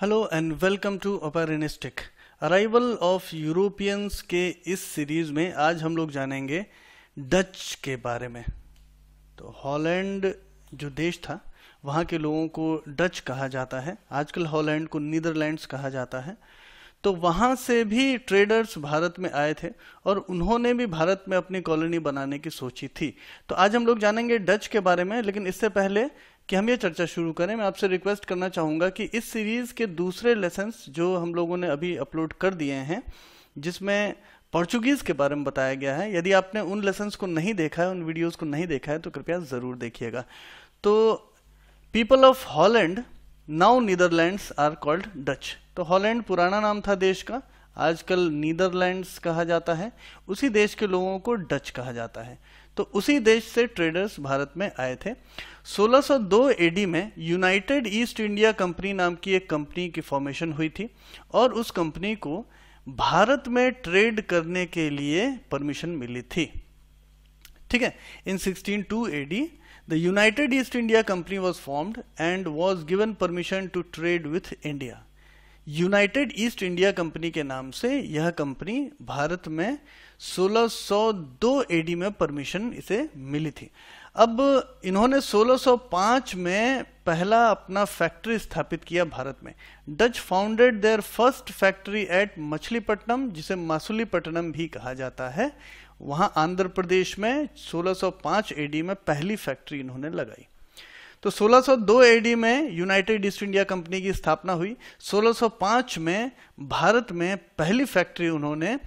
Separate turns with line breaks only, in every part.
hello and welcome to अपरिनिस्टिक arrival of Europeans के इस सीरीज में आज हम लोग जानेंगे डच के बारे में तो हॉलैंड जो देश था वहाँ के लोगों को डच कहा जाता है आजकल हॉलैंड को नीदरलैंड्स कहा जाता है तो वहाँ से भी ट्रेडर्स भारत में आए थे और उन्होंने भी भारत में अपनी कॉलोनी बनाने की सोची थी तो आज हम लोग जानेंगे डच के बारे में लेकिन इससे पहले कि हम ये चर्चा शुरू करें मैं आपसे रिक्वेस्ट करना चाहूँगा कि इस सीरीज़ के दूसरे लेसन्स जो हम लोगों ने अभी अपलोड कर दिए हैं जिसमें पोर्चुगीज़ के बारे में बताया गया है यदि आपने उन लेसन्स को नहीं देखा है उन वीडियोज़ को नहीं देखा है तो कृपया ज़रूर देखिएगा तो people of Holland now Netherlands are called Dutch तो हॉलैंड पुराना नाम था देश का आजकल नीदरलैंड्स कहा जाता है उसी देश के लोगों को डच कहा जाता है तो उसी देश से ट्रेडर्स भारत में आए थे 1602 एडी में यूनाइटेड ईस्ट इंडिया कंपनी नाम की एक कंपनी की फॉर्मेशन हुई थी और उस कंपनी को भारत में ट्रेड करने के लिए परमिशन मिली थी ठीक है in 162 AD the United East India Company was formed and was given permission to trade with India United East India Company के नाम से यह कंपनी भारत में 1602 एडी में परमिशन इसे मिली थी अब इन्होंने 1605 में पहला अपना फैक्ट्री स्थापित किया भारत में Dutch founded their first factory at Machilipatnam जिसे मासुलीपट्टनम भी कहा जाता है वहां आंध्र प्रदेश में 1605 एडी में पहली फैक्ट्री इन्होंने लगाई तो 1602 एडी में यूनाइटेड ईस्ट इंडिया कंपनी की स्थापना हुई 1605 में भारत में पहली फैक्ट्री उन्होंने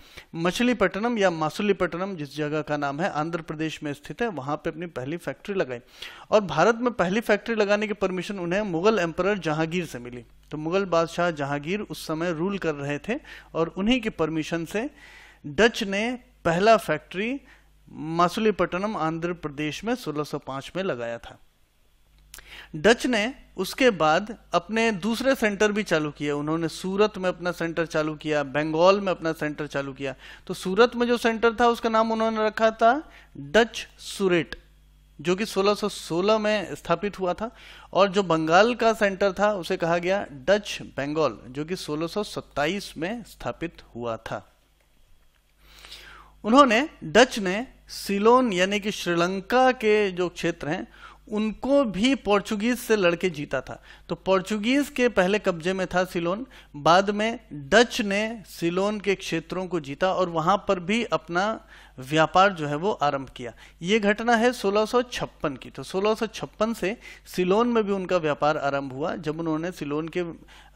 मछलीपट्टनम या मासुलीपट्टनम जिस जगह का नाम है आंध्र प्रदेश में स्थित है वहां पे अपनी पहली फैक्ट्री लगाई और भारत में पहली फैक्ट्री लगाने की परमिशन उन्हें मुगल एम्पर जहांगीर से मिली तो मुगल बादशाह जहांगीर उस समय रूल कर रहे थे और उन्हीं की परमिशन से डच ने पहला फैक्ट्री मासुलीपट्टनम आंध्र प्रदेश में 1605 में लगाया था डच ने उसके बाद अपने दूसरे सेंटर भी चालू किए उन्होंने सूरत में अपना सेंटर चालू किया बंगाल में अपना सेंटर चालू किया तो सूरत में जो सेंटर था उसका नाम उन्होंने रखा था डच सूरेट जो कि 1616 में स्थापित हुआ था और जो बंगाल का सेंटर था उसे कहा गया डच बंगाल जो कि 1627 में स्थापित हुआ था उन्होंने डच ने सिलोन यानी कि श्रीलंका के जो क्षेत्र हैं उनको भी पोर्चुगीज से लड़के जीता था तो पोर्चुगीज के पहले कब्जे में था सिलोन बाद में डच ने सिलोन के क्षेत्रों को जीता और वहां पर भी अपना व्यापार जो है वो आरंभ किया ये घटना है 1656 की तो 1656 से सिलोन में भी उनका व्यापार आरंभ हुआ जब उन्होंने सिलोन के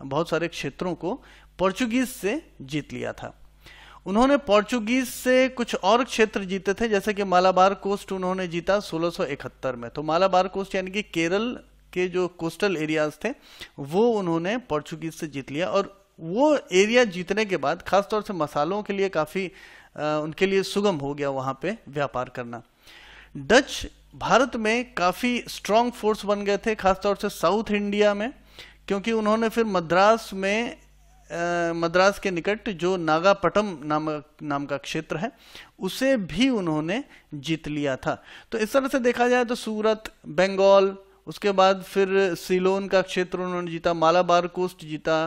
बहुत सारे क्षेत्रों को पोर्चुगीज से जीत लिया था उन्होंने पोर्चुगीज से कुछ और क्षेत्र जीते थे जैसे कि मालाबार कोस्ट उन्होंने जीता 1671 में तो मालाबार कोस्ट यानी कि केरल के जो कोस्टल एरियाज थे वो उन्होंने पोर्चुगीज से जीत लिया और वो एरिया जीतने के बाद खासतौर से मसालों के लिए काफ़ी उनके लिए सुगम हो गया वहां पे व्यापार करना डच भारत में काफ़ी स्ट्रांग फोर्स बन गए थे खासतौर से साउथ इंडिया में क्योंकि उन्होंने फिर मद्रास में मद्रास के निकट जो नागापटम नाम नाम का क्षेत्र है उसे भी उन्होंने जीत लिया था तो इस तरह से देखा जाए तो सूरत बंगाल उसके बाद फिर सिलोन का क्षेत्र उन्होंने जीता मालाबार कोस्ट जीता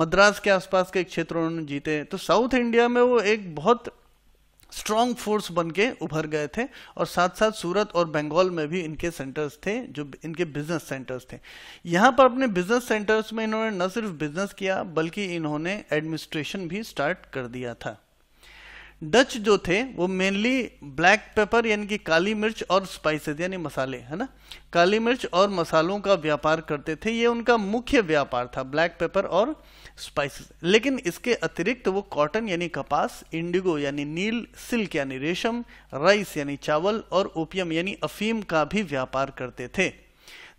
मद्रास के आसपास के क्षेत्र उन्होंने जीते तो साउथ इंडिया में वो एक बहुत स्ट्रांग फोर्स बन के उभर गए थे और साथ साथ सूरत और बंगाल में भी इनके सेंटर्स थे जो इनके बिजनेस सेंटर्स थे यहाँ पर अपने बिजनेस सेंटर्स में इन्होंने न सिर्फ बिजनेस किया बल्कि इन्होंने एडमिनिस्ट्रेशन भी स्टार्ट कर दिया था डच जो थे वो मेनली ब्लैक पेपर यानी कि काली मिर्च और स्पाइसेस यानी मसाले है ना काली मिर्च और मसालों का व्यापार करते थे ये उनका मुख्य व्यापार था ब्लैक पेपर और स्पाइसेस लेकिन इसके अतिरिक्त वो कॉटन यानी कपास इंडिगो यानी नील सिल्क यानी रेशम राइस यानी चावल और ओपियम यानी अफीम का भी व्यापार करते थे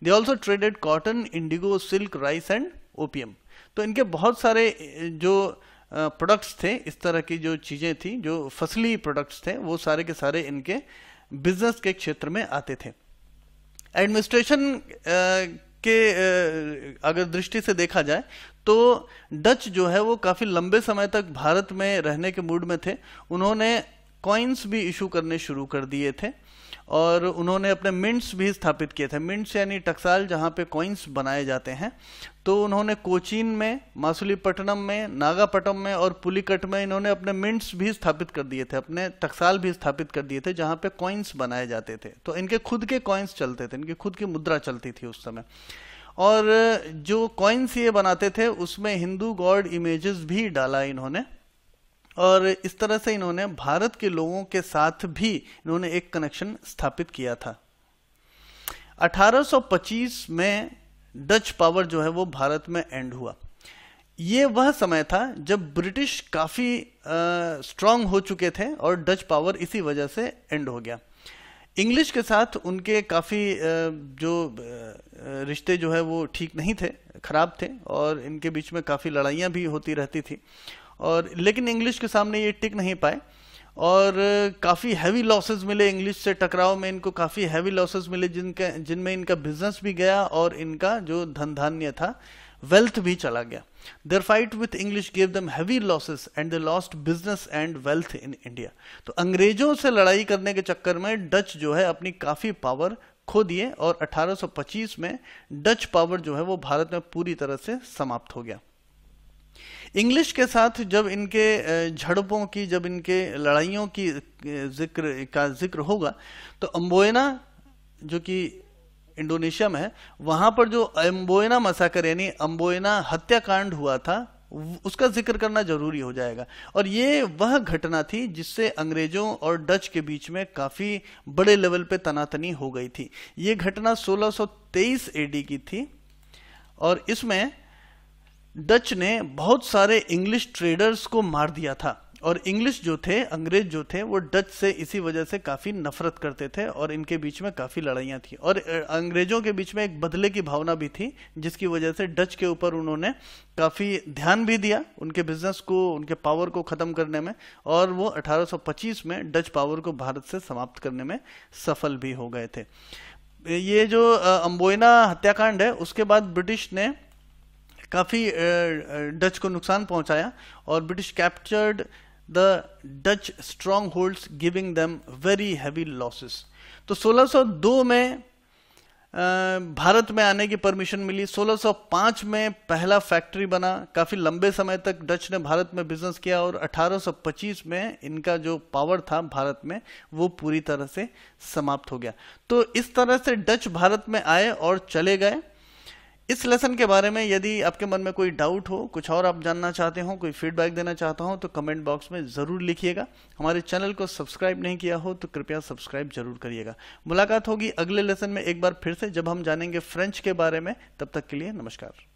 they also traded cotton indigo silk rice and opium तो इनके बहुत सारे जो प्रोडक्ट्स थे इस तरह की जो चीज़ें थी जो फसली प्रोडक्ट्स थे वो सारे के सारे इनके बिजनेस के क्षेत्र में आते थे एडमिनिस्ट्रेशन के अगर दृष्टि से देखा जाए तो डच जो है वो काफ़ी लंबे समय तक भारत में रहने के मूड में थे उन्होंने कॉइन्स भी इशू करने शुरू कर दिए थे और उन्होंने अपने मिंट्स भी स्थापित किए थे मिंट्स यानी टक्साल जहाँ पे कॉइन्स बनाए जाते हैं तो उन्होंने कोचीन में मासुलीपट्टनम में नागापट्टनम में और पुलिकट में इन्होंने अपने मिंट्स भी स्थापित कर दिए थे अपने टक्साल भी स्थापित कर दिए थे जहाँ पे कॉइन्स बनाए जाते थे तो इनके खुद के कॉइन्स चलते थे इनकी खुद की मुद्रा चलती थी उस समय और जो कॉइन्स ये बनाते थे उसमें हिंदू गॉड इमेजेस भी डाला इन्होंने और इस तरह से इन्होंने भारत के लोगों के साथ भी इन्होंने एक कनेक्शन स्थापित किया था 1825 में डच पावर जो है वो भारत में एंड हुआ ये वह समय था जब ब्रिटिश काफ़ी स्ट्रांग हो चुके थे और डच पावर इसी वजह से एंड हो गया इंग्लिश के साथ उनके काफ़ी जो रिश्ते जो है वो ठीक नहीं थे ख़राब थे और इनके बीच में काफ़ी लड़ाइयाँ भी होती रहती थी और लेकिन इंग्लिश के सामने ये टिक नहीं पाए और काफ़ी हैवी लॉसेस मिले इंग्लिश से टकराव में इनको काफ़ी हैवी लॉसेस मिले जिनके जिनमें इनका बिजनेस भी गया और इनका जो धन धान्य था वेल्थ भी चला गया their fight with English gave them heavy losses and the lost business and wealth in India तो अंग्रेजों से लड़ाई करने के चक्कर में डच जो है अपनी काफ़ी पावर खो दिए और 1825 में डच पावर जो है वो भारत में पूरी तरह से समाप्त हो गया इंग्लिश के साथ जब इनके झड़पों की जब इनके लड़ाइयों की जिक्र का जिक्र होगा तो अम्बोयना जो कि इंडोनेशिया में है वहां पर जो अम्बोयना मसाकर यानी अम्बोयना हत्याकांड हुआ था उसका जिक्र करना जरूरी हो जाएगा और ये वह घटना थी जिससे अंग्रेजों और डच के बीच में काफी बड़े लेवल पे तनातनी हो गई थी ये घटना 1623 एडी की थी और इसमें डच ने बहुत सारे इंग्लिश ट्रेडर्स को मार दिया था और इंग्लिश जो थे अंग्रेज जो थे वो डच से इसी वजह से काफ़ी नफरत करते थे और इनके बीच में काफ़ी लड़ाइयाँ थी और अंग्रेजों के बीच में एक बदले की भावना भी थी जिसकी वजह से डच के ऊपर उन्होंने काफ़ी ध्यान भी दिया उनके बिजनेस को उनके पावर को ख़त्म करने में और वो 1825 में डच पावर को भारत से समाप्त करने में सफल भी हो गए थे ये जो अम्बोइना हत्याकांड है उसके बाद ब्रिटिश ने काफ़ी डच को नुकसान पहुंचाया और British captured the Dutch strongholds giving them very heavy losses तो 1602 में भारत में आने की परमिशन मिली 1605 में पहला फैक्ट्री बना काफ़ी लंबे समय तक डच ने भारत में बिजनेस किया और 1825 में इनका जो पावर था भारत में वो पूरी तरह से समाप्त हो गया तो इस तरह से डच भारत में आए और चले गए इस लेसन के बारे में यदि आपके मन में कोई डाउट हो कुछ और आप जानना चाहते हो कोई फीडबैक देना चाहता हो तो कमेंट बॉक्स में ज़रूर लिखिएगा हमारे चैनल को सब्सक्राइब नहीं किया हो तो कृपया सब्सक्राइब जरूर करिएगा मुलाकात होगी अगले लेसन में एक बार फिर से जब हम जानेंगे फ्रेंच के बारे में तब तक के लिए नमस्कार